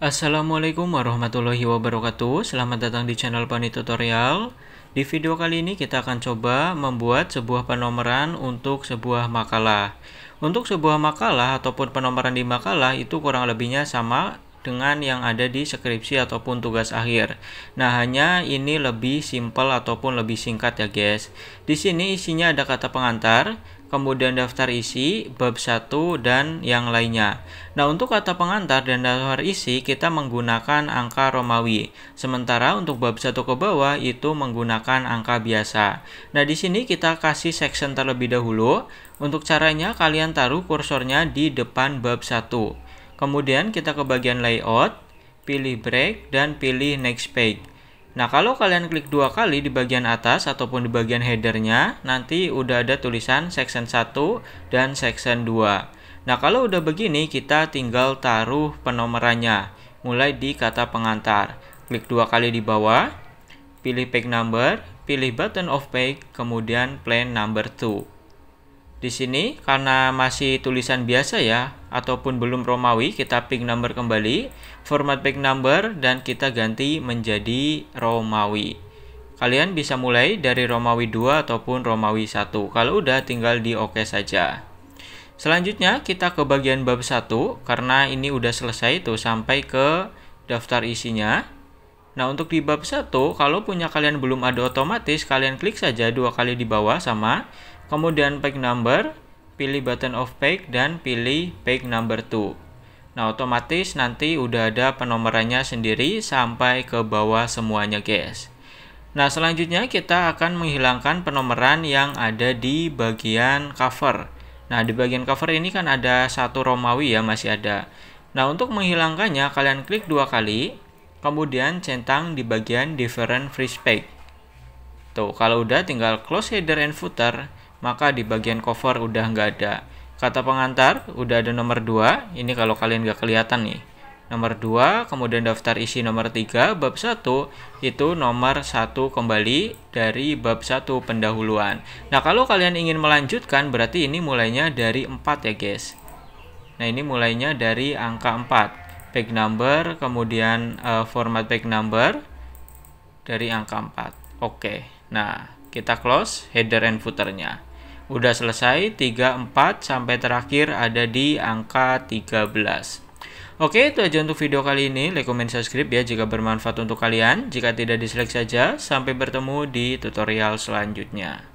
Assalamualaikum warahmatullahi wabarakatuh Selamat datang di channel Pani Tutorial Di video kali ini kita akan coba membuat sebuah penomoran untuk sebuah makalah Untuk sebuah makalah ataupun penomoran di makalah itu kurang lebihnya sama dengan yang ada di skripsi ataupun tugas akhir. Nah, hanya ini lebih simple ataupun lebih singkat ya, guys. Di sini isinya ada kata pengantar, kemudian daftar isi, bab 1, dan yang lainnya. Nah, untuk kata pengantar dan daftar isi, kita menggunakan angka Romawi. Sementara untuk bab 1 ke bawah, itu menggunakan angka biasa. Nah, di sini kita kasih section terlebih dahulu. Untuk caranya, kalian taruh kursornya di depan bab 1. Kemudian kita ke bagian layout, pilih break, dan pilih next page. Nah, kalau kalian klik dua kali di bagian atas ataupun di bagian headernya, nanti udah ada tulisan section 1 dan section 2. Nah, kalau udah begini, kita tinggal taruh penomorannya, mulai di kata pengantar. Klik dua kali di bawah, pilih page number, pilih button of page, kemudian plan number 2. Di sini karena masih tulisan biasa ya ataupun belum Romawi kita ping number kembali format ping number dan kita ganti menjadi Romawi. Kalian bisa mulai dari Romawi 2 ataupun Romawi 1. Kalau udah tinggal di OK saja. Selanjutnya kita ke bagian bab 1 karena ini udah selesai tuh sampai ke daftar isinya. Nah, untuk di bab 1 kalau punya kalian belum ada otomatis, kalian klik saja dua kali di bawah sama Kemudian page number, pilih button of page dan pilih page number 2. Nah, otomatis nanti udah ada penomorannya sendiri sampai ke bawah semuanya, guys. Nah, selanjutnya kita akan menghilangkan penomoran yang ada di bagian cover. Nah, di bagian cover ini kan ada satu Romawi ya, masih ada. Nah, untuk menghilangkannya, kalian klik dua kali, kemudian centang di bagian different free space. Tuh, kalau udah tinggal close header and footer maka di bagian cover udah nggak ada. Kata pengantar udah ada nomor 2, ini kalau kalian nggak kelihatan nih. Nomor 2, kemudian daftar isi nomor 3, bab 1, itu nomor 1 kembali dari bab 1 pendahuluan. Nah, kalau kalian ingin melanjutkan, berarti ini mulainya dari 4 ya, guys. Nah, ini mulainya dari angka 4. Page number, kemudian uh, format page number dari angka 4. Oke, nah, kita close header and footernya udah selesai 34 sampai terakhir ada di angka 13 Oke, itu aja untuk video kali ini. Like, comment, subscribe ya jika bermanfaat untuk kalian. Jika tidak, dislike saja. Sampai bertemu di tutorial selanjutnya.